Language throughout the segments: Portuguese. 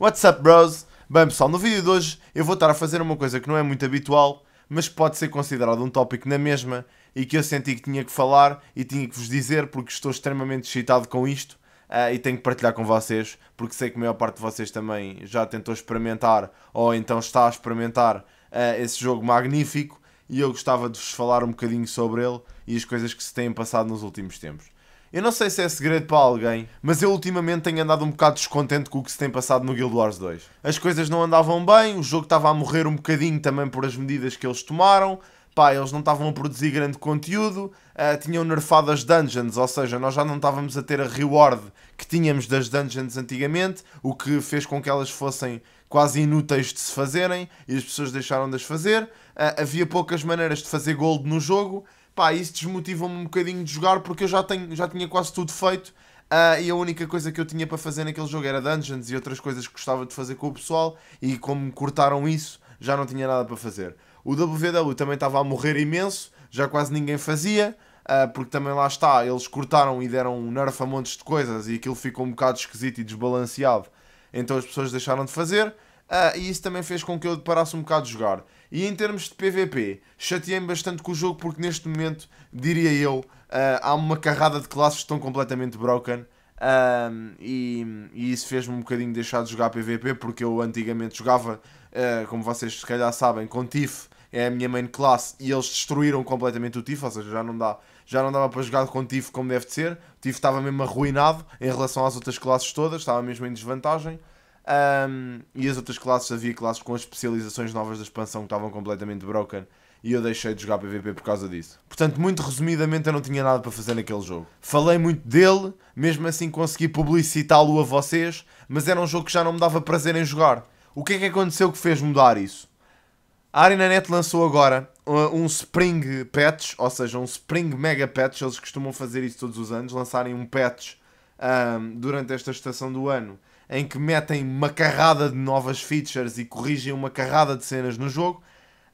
What's up, bros? Bem, pessoal, no vídeo de hoje eu vou estar a fazer uma coisa que não é muito habitual, mas pode ser considerado um tópico na mesma e que eu senti que tinha que falar e tinha que vos dizer porque estou extremamente excitado com isto uh, e tenho que partilhar com vocês porque sei que a maior parte de vocês também já tentou experimentar ou então está a experimentar uh, esse jogo magnífico e eu gostava de vos falar um bocadinho sobre ele e as coisas que se têm passado nos últimos tempos. Eu não sei se é segredo para alguém, mas eu ultimamente tenho andado um bocado descontente com o que se tem passado no Guild Wars 2. As coisas não andavam bem, o jogo estava a morrer um bocadinho também por as medidas que eles tomaram, pá, eles não estavam a produzir grande conteúdo, uh, tinham nerfado as dungeons, ou seja, nós já não estávamos a ter a reward que tínhamos das dungeons antigamente, o que fez com que elas fossem quase inúteis de se fazerem e as pessoas deixaram de as fazer. Uh, havia poucas maneiras de fazer gold no jogo pá, isso desmotiva-me um bocadinho de jogar porque eu já, tenho, já tinha quase tudo feito uh, e a única coisa que eu tinha para fazer naquele jogo era dungeons e outras coisas que gostava de fazer com o pessoal e como cortaram isso, já não tinha nada para fazer. O WW também estava a morrer imenso, já quase ninguém fazia, uh, porque também lá está, eles cortaram e deram um nerf a montes de coisas e aquilo ficou um bocado esquisito e desbalanceado, então as pessoas deixaram de fazer. Uh, e isso também fez com que eu parasse um bocado de jogar. E em termos de PVP, chateei-me bastante com o jogo porque neste momento, diria eu, uh, há uma carrada de classes que estão completamente broken. e, e, isso fez-me um bocadinho deixar de jogar PVP porque eu antigamente jogava, uh, como vocês se calhar sabem, com TIF, é a minha main classe, e eles destruíram completamente o TIF, ou seja, já não, dá, já não dava para jogar com TIF como deve ser. O TIF estava mesmo arruinado em relação às outras classes todas, estava mesmo em desvantagem. Um, e as outras classes, havia classes com as especializações novas da expansão que estavam completamente broken e eu deixei de jogar PVP por causa disso. Portanto, muito resumidamente, eu não tinha nada para fazer naquele jogo. Falei muito dele, mesmo assim consegui publicitá-lo a vocês, mas era um jogo que já não me dava prazer em jogar. O que é que aconteceu que fez mudar isso? A ArenaNet lançou agora uh, um Spring Patch, ou seja, um Spring Mega Patch, eles costumam fazer isso todos os anos, lançarem um patch um, durante esta estação do ano em que metem uma carrada de novas features e corrigem uma carrada de cenas no jogo.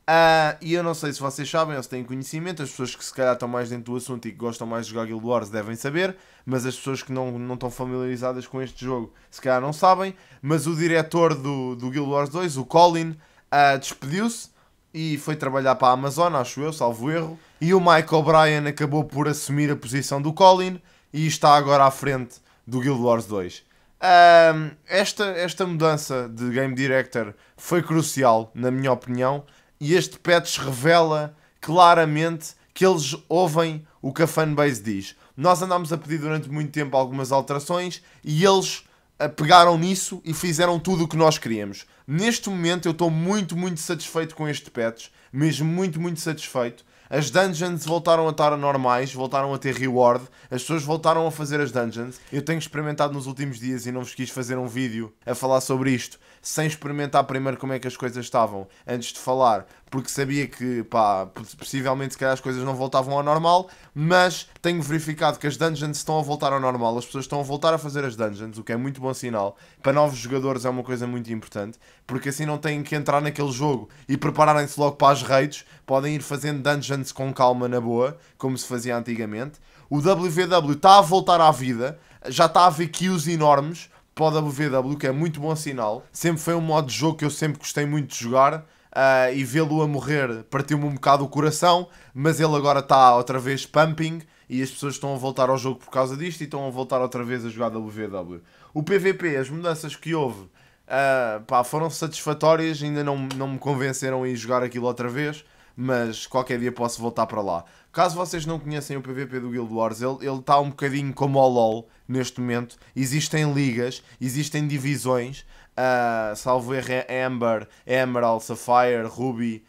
Uh, e eu não sei se vocês sabem ou se têm conhecimento, as pessoas que se calhar estão mais dentro do assunto e que gostam mais de jogar Guild Wars devem saber, mas as pessoas que não, não estão familiarizadas com este jogo se calhar não sabem. Mas o diretor do, do Guild Wars 2, o Colin, uh, despediu-se e foi trabalhar para a Amazon, acho eu, salvo erro. E o Michael Bryan acabou por assumir a posição do Colin e está agora à frente do Guild Wars 2. Um, esta, esta mudança de Game Director foi crucial, na minha opinião, e este patch revela claramente que eles ouvem o que a fanbase diz. Nós andámos a pedir durante muito tempo algumas alterações e eles ah, pegaram nisso e fizeram tudo o que nós queríamos. Neste momento eu estou muito, muito satisfeito com este patch, mesmo muito, muito satisfeito. As dungeons voltaram a estar normais, voltaram a ter reward, as pessoas voltaram a fazer as dungeons. Eu tenho experimentado nos últimos dias e não vos quis fazer um vídeo a falar sobre isto, sem experimentar primeiro como é que as coisas estavam, antes de falar, porque sabia que, pá, possivelmente se calhar as coisas não voltavam ao normal, mas tenho verificado que as dungeons estão a voltar ao normal, as pessoas estão a voltar a fazer as dungeons, o que é muito bom sinal. Para novos jogadores é uma coisa muito importante, porque assim não têm que entrar naquele jogo e prepararem-se logo para as raids, podem ir fazendo dungeons com calma na boa, como se fazia antigamente. O WVW está a voltar à vida, já está a haver queues enormes para o WVW, que é muito bom sinal. Sempre foi um modo de jogo que eu sempre gostei muito de jogar uh, e vê-lo a morrer partiu-me um bocado o coração, mas ele agora está outra vez pumping e as pessoas estão a voltar ao jogo por causa disto e estão a voltar outra vez a jogar WVW. O PVP, as mudanças que houve uh, pá, foram satisfatórias, ainda não, não me convenceram a jogar aquilo outra vez mas qualquer dia posso voltar para lá. Caso vocês não conheçam o PVP do Guild Wars, ele, está um bocadinho como o LoL neste momento. Existem ligas, existem divisões, uh, salvo erro é Amber, é Emerald, Sapphire, Ruby,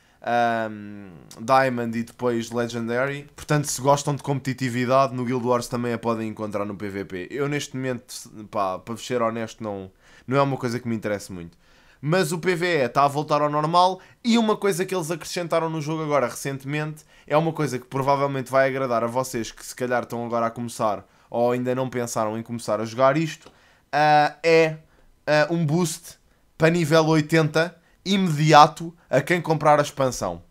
um, Diamond e depois Legendary. Portanto, se gostam de competitividade, no Guild Wars também a podem encontrar no PVP. Eu neste momento, pá, para ser honesto, não, não é uma coisa que me interessa muito mas o PVE está a voltar ao normal e uma coisa que eles acrescentaram no jogo agora recentemente é uma coisa que provavelmente vai agradar a vocês que se calhar estão agora a começar ou ainda não pensaram em começar a jogar isto, uh, é uh, um boost para nível 80 imediato a quem comprar a expansão.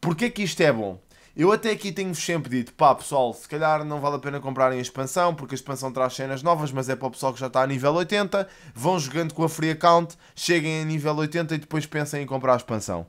Porquê que isto é bom? Eu até aqui tenho sempre dito, pá pessoal, se calhar não vale a pena comprarem a expansão, porque a expansão traz cenas novas, mas é para o pessoal que já está a nível 80, vão jogando com a free account, cheguem a nível 80 e depois pensem em comprar a expansão.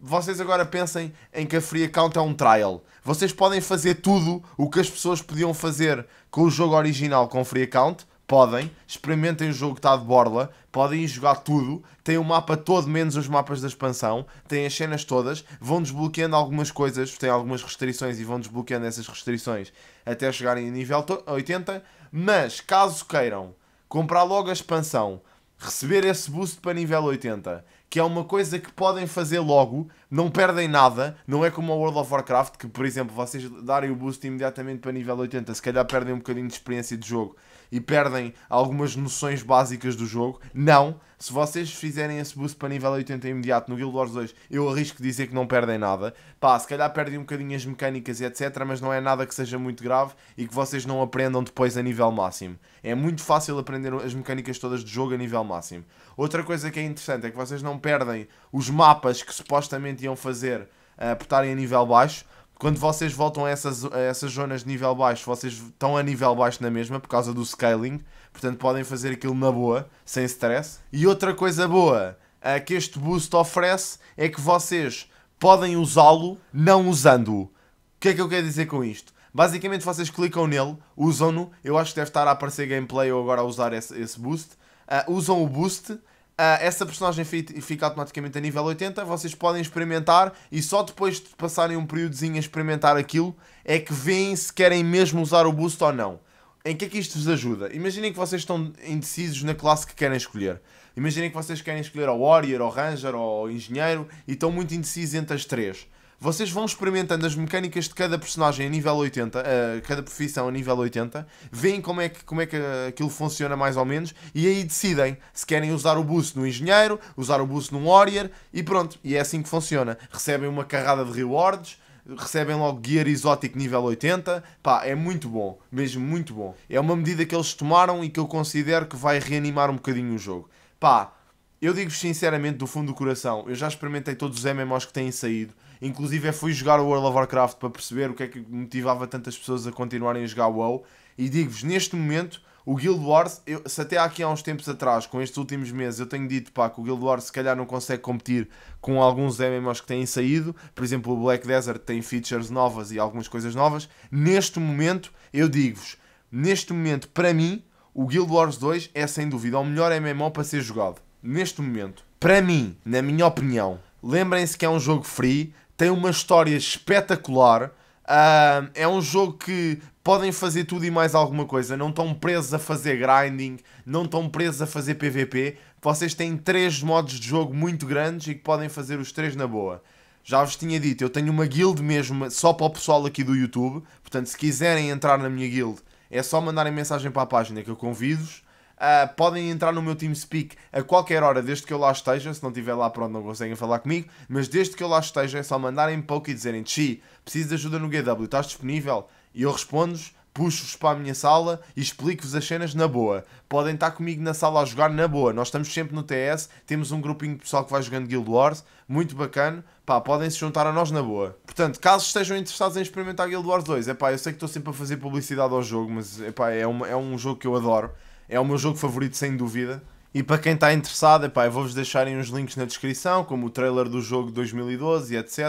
Vocês agora pensem em que a free account é um trial. Vocês podem fazer tudo o que as pessoas podiam fazer com o jogo original com free account, podem, experimentem o jogo que está de borla, podem ir jogar tudo, têm o mapa todo menos os mapas da expansão, têm as cenas todas, vão desbloqueando algumas coisas, têm algumas restrições e vão desbloqueando essas restrições até chegarem a nível 80, mas caso queiram comprar logo a expansão, receber esse boost para nível 80, que é uma coisa que podem fazer logo, não perdem nada, não é como o World of Warcraft, que por exemplo, vocês darem o boost imediatamente para nível 80, se calhar perdem um bocadinho de experiência de jogo e perdem algumas noções básicas do jogo. Não. Se vocês fizerem esse boost para nível 80 imediato no Guild Wars 2, eu arrisco dizer que não perdem nada. Pá, se calhar perdem um bocadinho as mecânicas e etc, mas não é nada que seja muito grave e que vocês não aprendam depois a nível máximo. É muito fácil aprender as mecânicas todas de jogo a nível máximo. Outra coisa que é interessante é que vocês não perdem os mapas que supostamente iam fazer uh, eh, por estarem a nível baixo quando vocês voltam a essas, a essas zonas de nível baixo, vocês estão a nível baixo na mesma por causa do scaling, portanto podem fazer aquilo na boa, sem stress. E outra coisa boa que este boost oferece é que vocês podem usá-lo não usando-o. O que é que eu quero dizer com isto? Basicamente vocês clicam nele, usam-no, eu acho que deve estar a aparecer gameplay ou agora a usar esse, esse boost, uh, usam o boost ah, essa personagem fica automaticamente a nível 80, vocês podem experimentar e só depois de passarem um períodozinho a experimentar aquilo é que veem se querem mesmo usar o boost ou não. Em que é que isto vos ajuda? Imaginem que vocês estão indecisos na classe que querem escolher. Imaginem que vocês querem escolher o Warrior, o Ranger, ou Engenheiro e estão muito indecisos entre as três vocês vão experimentando as mecânicas de cada personagem a nível 80, uh, eh, cada profissão a nível 80, veem como é, que, como é que eh, aquilo funciona mais ou menos e aí decidem se querem usar o boost no engenheiro, usar o boost no warrior e pronto. E é assim que funciona. Recebem uma carrada de rewards, recebem logo gear exótico nível 80. Pá, é muito bom, mesmo muito bom. É uma medida que eles tomaram e que eu considero que vai reanimar um bocadinho o jogo. Pá, eu digo-vos sinceramente do fundo do coração, eu já experimentei todos os MMOs que têm saído. Inclusive, fui jogar o World of Warcraft para perceber o que é que motivava tantas pessoas a continuarem a jogar WoW. E digo-vos, neste momento, o Guild Wars, eu, se até aqui há uns tempos atrás, com estes últimos meses, eu tenho dito pá, que o Guild Wars se calhar não consegue competir com alguns MMOs que têm saído, por exemplo, o Black Desert tem features novas e algumas coisas novas. Neste momento, eu digo-vos, neste momento, para mim, o Guild Wars 2 é sem dúvida o melhor MMO para ser jogado. Neste momento, para mim, na minha opinião, lembrem-se que é um jogo free, tem uma história espetacular. Uh, é um jogo que podem fazer tudo e mais alguma coisa. Não estão presos a fazer grinding, não estão presos a fazer PVP. Vocês têm três modos de jogo muito grandes e que podem fazer os três na boa. Já vos tinha dito, eu tenho uma guild mesmo só para o pessoal aqui do YouTube. Portanto, se quiserem entrar na minha guild, é só mandarem mensagem para a página que eu convido-vos. Uh, podem entrar no meu TeamSpeak a qualquer hora, desde que eu lá esteja. Se não estiver lá, pronto, não conseguem falar comigo. Mas desde que eu lá esteja, é só mandarem pouco e dizerem: Chi, preciso de ajuda no GW, estás disponível? E eu respondo-vos, puxo-vos para a minha sala e explico-vos as cenas na boa. Podem estar comigo na sala a jogar na boa. Nós estamos sempre no TS, temos um grupinho de pessoal que vai jogando Guild Wars, muito bacana. Pá, podem se juntar a nós na boa. Portanto, caso estejam interessados em experimentar Guild Wars 2, é pá, eu sei que estou sempre a fazer publicidade ao jogo, mas epá, é, uma, é um jogo que eu adoro. É o meu jogo favorito, sem dúvida. E para quem está interessado, epá, eu vou-vos deixarem uns links na descrição, como o trailer do jogo 2012 e etc.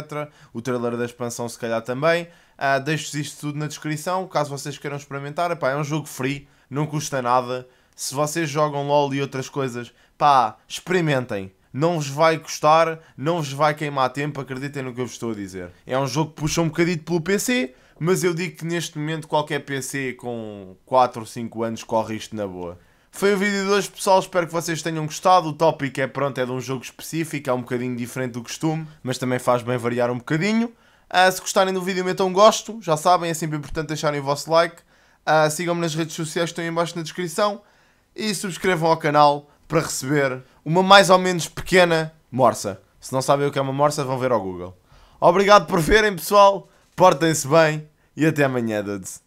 O trailer da expansão, se calhar, também. Ah, deixo-vos isto tudo na descrição, caso vocês queiram experimentar. Epá, é um jogo free, não custa nada. Se vocês jogam LOL e outras coisas, pá, experimentem. Não vos vai custar, não vos vai queimar tempo, acreditem no que eu vos estou a dizer. É um jogo que puxa um bocadinho pelo PC, mas eu digo que neste momento qualquer PC com 4 ou 5 anos corre isto na boa. Foi o vídeo de hoje, pessoal. Espero que vocês tenham gostado. O tópico é pronto, é de um jogo específico, é um bocadinho diferente do costume, mas também faz bem variar um bocadinho. Uh, se gostarem do vídeo, metam um gosto, já sabem, é sempre importante deixarem o vosso like. Uh, Sigam-me nas redes sociais que estão aí embaixo na descrição e subscrevam ao canal para receber uma mais ou menos pequena morsa. Se não sabem o que é uma morsa, vão ver ao Google. Obrigado por verem, pessoal. Portem-se bem e até amanhã, dudes.